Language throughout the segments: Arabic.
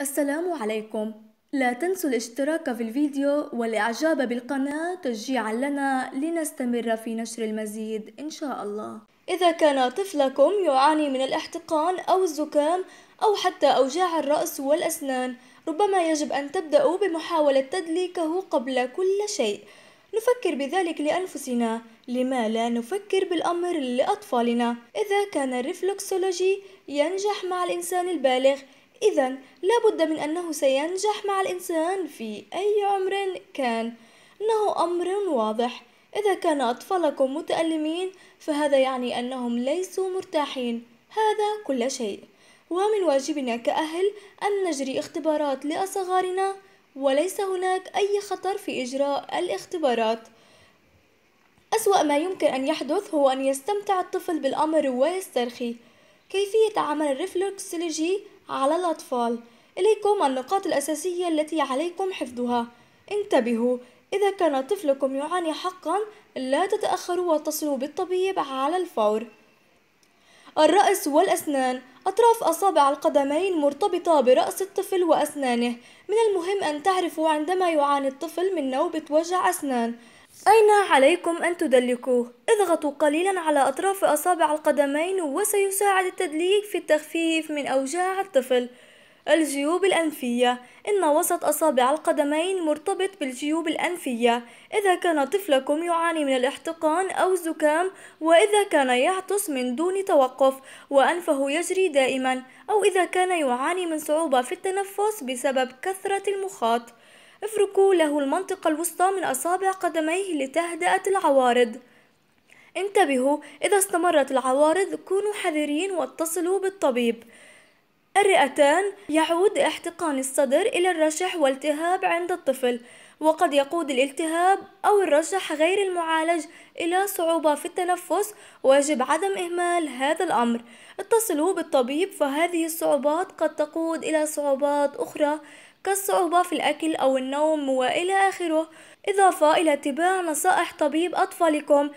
السلام عليكم لا تنسوا الاشتراك في الفيديو والاعجاب بالقناة تشجيعا لنا لنستمر في نشر المزيد ان شاء الله إذا كان طفلكم يعاني من الاحتقان أو الزكام أو حتى أوجاع الرأس والأسنان ربما يجب أن تبدأوا بمحاولة تدليكه قبل كل شيء نفكر بذلك لأنفسنا لما لا نفكر بالأمر لأطفالنا إذا كان الرفلكسولوجي ينجح مع الإنسان البالغ إذا لابد من أنه سينجح مع الإنسان في أي عمر كان إنه أمر واضح إذا كان أطفالكم متألمين فهذا يعني أنهم ليسوا مرتاحين هذا كل شيء ومن واجبنا كأهل أن نجري اختبارات لأصغارنا وليس هناك أي خطر في إجراء الاختبارات أسوأ ما يمكن أن يحدث هو أن يستمتع الطفل بالأمر ويسترخي كيفية عمل الريفلوكسولوجي على الأطفال إليكم النقاط الأساسية التي عليكم حفظها انتبهوا إذا كان طفلكم يعاني حقا لا تتأخروا واتصلوا بالطبيب على الفور الرأس والأسنان أطراف أصابع القدمين مرتبطة برأس الطفل وأسنانه من المهم أن تعرفوا عندما يعاني الطفل من نوبة وجع أسنان أين عليكم أن تدلكوه؟ اضغطوا قليلا على أطراف أصابع القدمين وسيساعد التدليك في التخفيف من أوجاع الطفل الجيوب الأنفية إن وسط أصابع القدمين مرتبط بالجيوب الأنفية إذا كان طفلكم يعاني من الاحتقان أو الزكام وإذا كان يعطس من دون توقف وأنفه يجري دائما أو إذا كان يعاني من صعوبة في التنفس بسبب كثرة المخاط افركوا له المنطقة الوسطى من أصابع قدميه لتهدأة العوارض انتبهوا إذا استمرت العوارض كونوا حذرين واتصلوا بالطبيب الرئتان يعود احتقان الصدر إلى الرشح والتهاب عند الطفل وقد يقود الالتهاب أو الرشح غير المعالج إلى صعوبة في التنفس ويجب عدم إهمال هذا الأمر اتصلوا بالطبيب فهذه الصعوبات قد تقود إلى صعوبات أخرى كالصعوبة في الأكل أو النوم وإلى آخره إضافة إلى اتباع نصائح طبيب أطفالكم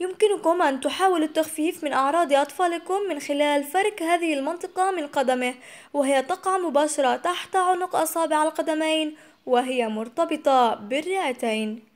يمكنكم أن تحاولوا التخفيف من أعراض أطفالكم من خلال فرك هذه المنطقة من قدمه وهي تقع مباشرة تحت عنق أصابع القدمين وهي مرتبطة بالرئتين